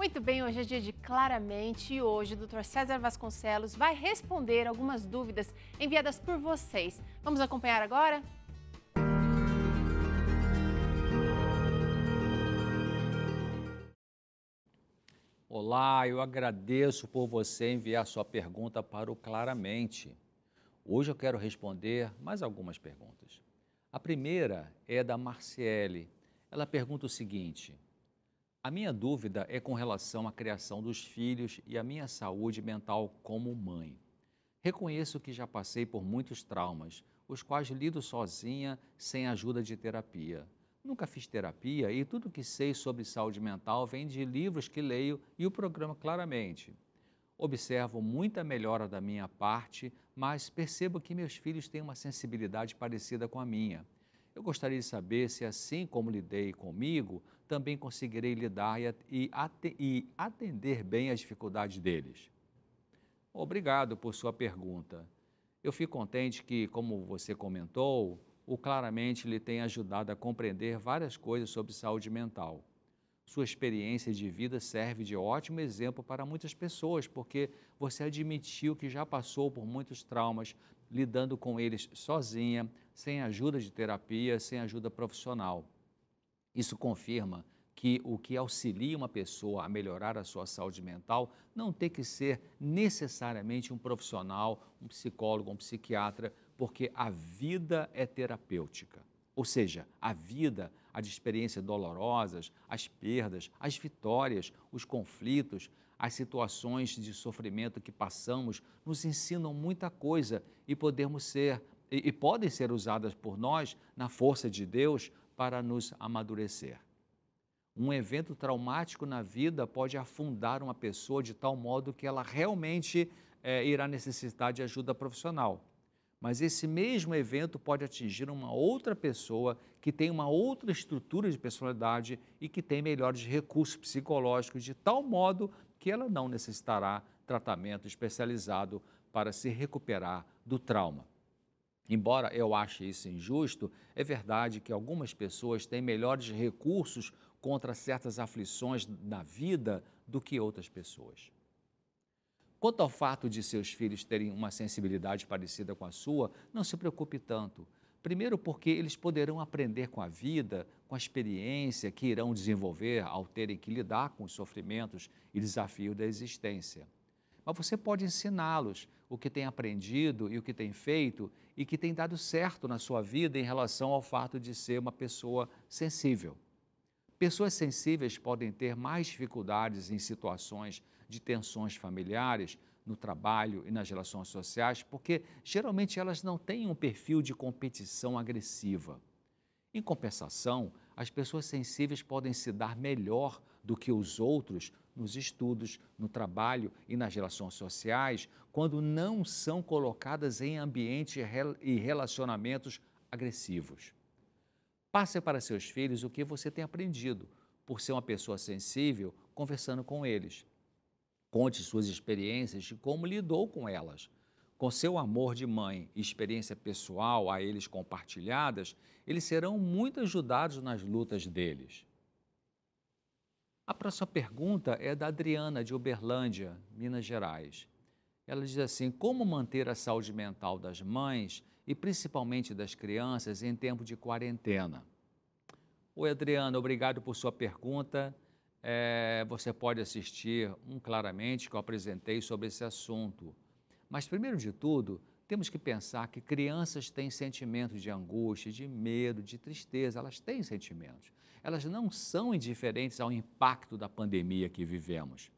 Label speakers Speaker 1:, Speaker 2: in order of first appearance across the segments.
Speaker 1: Muito bem, hoje é dia de Claramente e hoje o Dr. César Vasconcelos vai responder algumas dúvidas enviadas por vocês. Vamos acompanhar agora? Olá, eu agradeço por você enviar sua pergunta para o Claramente. Hoje eu quero responder mais algumas perguntas. A primeira é da Marciele. Ela pergunta o seguinte: a minha dúvida é com relação à criação dos filhos e à minha saúde mental como mãe. Reconheço que já passei por muitos traumas, os quais lido sozinha, sem ajuda de terapia. Nunca fiz terapia e tudo que sei sobre saúde mental vem de livros que leio e o programa claramente. Observo muita melhora da minha parte, mas percebo que meus filhos têm uma sensibilidade parecida com a minha. Eu gostaria de saber se, assim como lidei comigo, também conseguirei lidar e atender bem as dificuldades deles. Obrigado por sua pergunta. Eu fico contente que, como você comentou, o Claramente lhe tem ajudado a compreender várias coisas sobre saúde mental. Sua experiência de vida serve de ótimo exemplo para muitas pessoas, porque você admitiu que já passou por muitos traumas, lidando com eles sozinha, sem ajuda de terapia, sem ajuda profissional. Isso confirma que o que auxilia uma pessoa a melhorar a sua saúde mental não tem que ser necessariamente um profissional, um psicólogo, um psiquiatra, porque a vida é terapêutica. Ou seja, a vida, as experiências dolorosas, as perdas, as vitórias, os conflitos, as situações de sofrimento que passamos nos ensinam muita coisa e podemos ser e, e podem ser usadas por nós na força de Deus para nos amadurecer. Um evento traumático na vida pode afundar uma pessoa de tal modo que ela realmente é, irá necessitar de ajuda profissional. Mas esse mesmo evento pode atingir uma outra pessoa que tem uma outra estrutura de personalidade e que tem melhores recursos psicológicos, de tal modo que ela não necessitará tratamento especializado para se recuperar do trauma. Embora eu ache isso injusto, é verdade que algumas pessoas têm melhores recursos contra certas aflições na vida do que outras pessoas. Quanto ao fato de seus filhos terem uma sensibilidade parecida com a sua, não se preocupe tanto. Primeiro, porque eles poderão aprender com a vida, com a experiência que irão desenvolver ao terem que lidar com os sofrimentos e desafios da existência mas você pode ensiná-los o que tem aprendido e o que tem feito e que tem dado certo na sua vida em relação ao fato de ser uma pessoa sensível. Pessoas sensíveis podem ter mais dificuldades em situações de tensões familiares, no trabalho e nas relações sociais, porque geralmente elas não têm um perfil de competição agressiva. Em compensação, as pessoas sensíveis podem se dar melhor do que os outros nos estudos, no trabalho e nas relações sociais, quando não são colocadas em ambientes e relacionamentos agressivos. Passe para seus filhos o que você tem aprendido, por ser uma pessoa sensível, conversando com eles. Conte suas experiências de como lidou com elas. Com seu amor de mãe e experiência pessoal a eles compartilhadas, eles serão muito ajudados nas lutas deles. A próxima pergunta é da Adriana, de Uberlândia, Minas Gerais. Ela diz assim: Como manter a saúde mental das mães e principalmente das crianças em tempo de quarentena? Oi, Adriana, obrigado por sua pergunta. É, você pode assistir um claramente que eu apresentei sobre esse assunto. Mas, primeiro de tudo, temos que pensar que crianças têm sentimentos de angústia, de medo, de tristeza, elas têm sentimentos. Elas não são indiferentes ao impacto da pandemia que vivemos.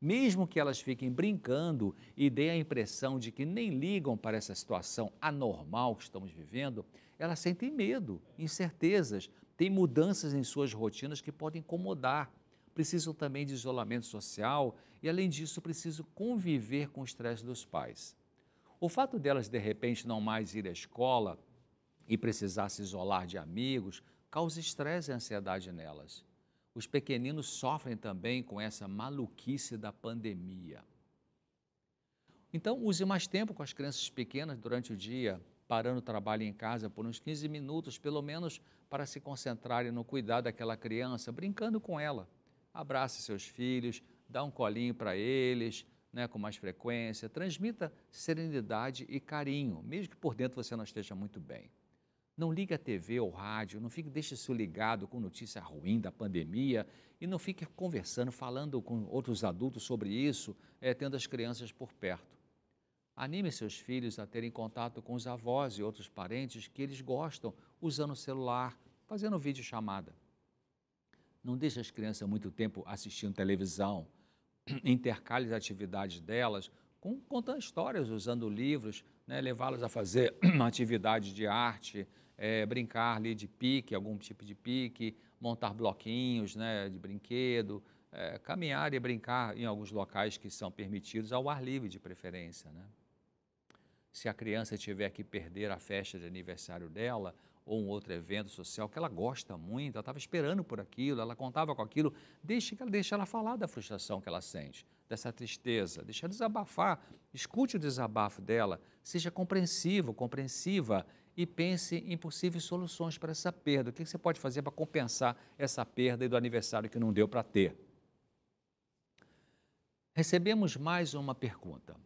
Speaker 1: Mesmo que elas fiquem brincando e deem a impressão de que nem ligam para essa situação anormal que estamos vivendo, elas sentem medo, incertezas, têm mudanças em suas rotinas que podem incomodar precisam também de isolamento social e, além disso, precisam conviver com o estresse dos pais. O fato delas, de repente, não mais ir à escola e precisar se isolar de amigos causa estresse e ansiedade nelas. Os pequeninos sofrem também com essa maluquice da pandemia. Então, use mais tempo com as crianças pequenas durante o dia, parando o trabalho em casa por uns 15 minutos, pelo menos, para se concentrarem no cuidado daquela criança, brincando com ela. Abrace seus filhos, dá um colinho para eles, né, com mais frequência, transmita serenidade e carinho, mesmo que por dentro você não esteja muito bem. Não ligue a TV ou rádio, não fique deixe-se ligado com notícia ruim da pandemia e não fique conversando, falando com outros adultos sobre isso, é, tendo as crianças por perto. Anime seus filhos a terem contato com os avós e outros parentes que eles gostam, usando o celular, fazendo videochamada. Não deixe as crianças muito tempo assistindo televisão, intercale as atividades delas com contando histórias, usando livros, né, levá-las a fazer atividades de arte, é, brincar ali de pique, algum tipo de pique, montar bloquinhos né, de brinquedo, é, caminhar e brincar em alguns locais que são permitidos ao ar livre de preferência. Né? Se a criança tiver que perder a festa de aniversário dela, ou um outro evento social que ela gosta muito, ela estava esperando por aquilo, ela contava com aquilo, ela, deixa ela falar da frustração que ela sente, dessa tristeza, deixa ela desabafar, escute o desabafo dela, seja compreensivo, compreensiva e pense em possíveis soluções para essa perda. O que você pode fazer para compensar essa perda e do aniversário que não deu para ter? Recebemos mais uma pergunta.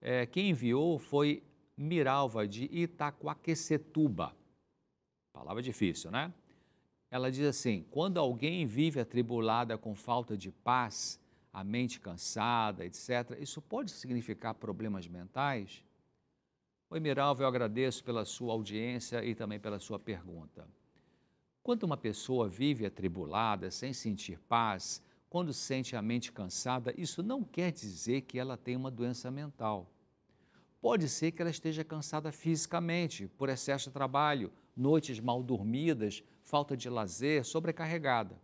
Speaker 1: É, quem enviou foi Miralva de Itacoaquecetuba. Palavra difícil, né? Ela diz assim: quando alguém vive atribulada com falta de paz, a mente cansada, etc., isso pode significar problemas mentais? Oi, Miralva, eu agradeço pela sua audiência e também pela sua pergunta. Quando uma pessoa vive atribulada, sem sentir paz, quando sente a mente cansada, isso não quer dizer que ela tem uma doença mental. Pode ser que ela esteja cansada fisicamente, por excesso de trabalho, noites mal dormidas, falta de lazer, sobrecarregada.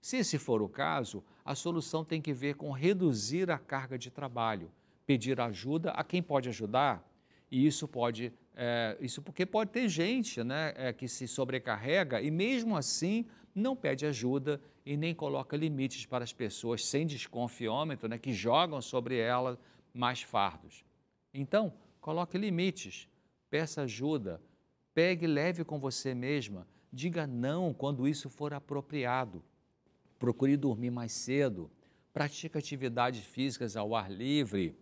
Speaker 1: Se esse for o caso, a solução tem que ver com reduzir a carga de trabalho, pedir ajuda a quem pode ajudar. E isso pode, é, isso porque pode ter gente né, é, que se sobrecarrega e mesmo assim não pede ajuda e nem coloca limites para as pessoas sem desconfiômetro, né, que jogam sobre ela mais fardos. Então, coloque limites, peça ajuda, Pegue e leve com você mesma. Diga não quando isso for apropriado. Procure dormir mais cedo. Pratique atividades físicas ao ar livre.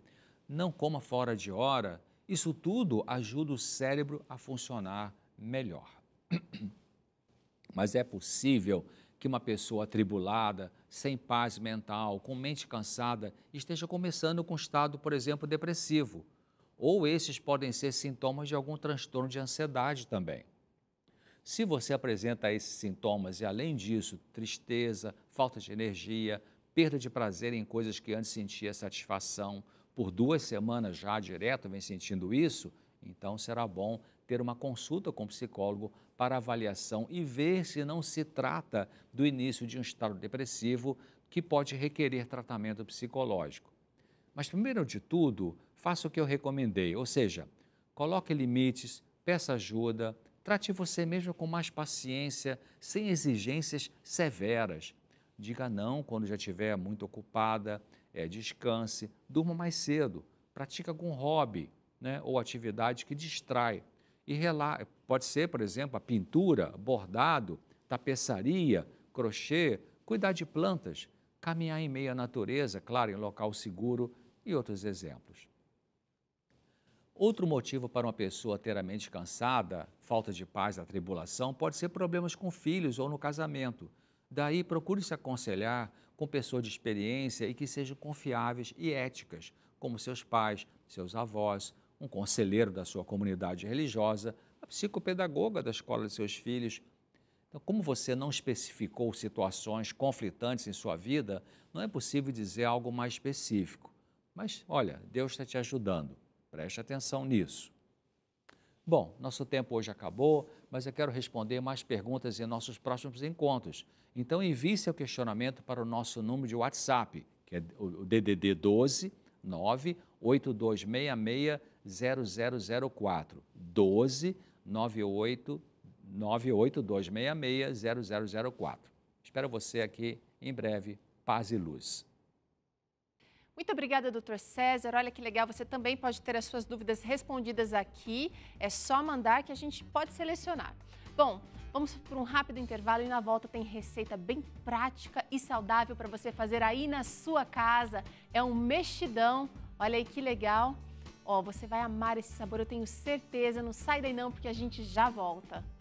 Speaker 1: Não coma fora de hora. Isso tudo ajuda o cérebro a funcionar melhor. Mas é possível que uma pessoa atribulada, sem paz mental, com mente cansada, esteja começando com um estado, por exemplo, depressivo ou esses podem ser sintomas de algum transtorno de ansiedade também. Se você apresenta esses sintomas e, além disso, tristeza, falta de energia, perda de prazer em coisas que antes sentia satisfação, por duas semanas já direto vem sentindo isso, então será bom ter uma consulta com o psicólogo para avaliação e ver se não se trata do início de um estado depressivo que pode requerer tratamento psicológico. Mas, primeiro de tudo, faça o que eu recomendei, ou seja, coloque limites, peça ajuda, trate você mesmo com mais paciência, sem exigências severas. Diga não quando já estiver muito ocupada, é, descanse, durma mais cedo, pratique algum hobby né, ou atividade que distrai. E rela pode ser, por exemplo, a pintura, bordado, tapeçaria, crochê, cuidar de plantas, caminhar em meio à natureza, claro, em local seguro e outros exemplos. Outro motivo para uma pessoa ter a mente cansada, falta de paz a tribulação, pode ser problemas com filhos ou no casamento. Daí, procure se aconselhar com pessoas de experiência e que sejam confiáveis e éticas, como seus pais, seus avós, um conselheiro da sua comunidade religiosa, a psicopedagoga da escola de seus filhos. Então, como você não especificou situações conflitantes em sua vida, não é possível dizer algo mais específico. Mas, olha, Deus está te ajudando. Preste atenção nisso. Bom, nosso tempo hoje acabou, mas eu quero responder mais perguntas em nossos próximos encontros. Então envie seu questionamento para o nosso número de WhatsApp, que é o DDD 12 982660004. 12 98 982660004. Espero você aqui em breve. Paz e luz. Muito obrigada, doutor César. Olha que legal, você também pode ter as suas dúvidas respondidas aqui. É só mandar que a gente pode selecionar. Bom, vamos por um rápido intervalo e na volta tem receita bem prática e saudável para você fazer aí na sua casa. É um mexidão. Olha aí que legal. Ó, oh, você vai amar esse sabor, eu tenho certeza. Não sai daí não, porque a gente já volta.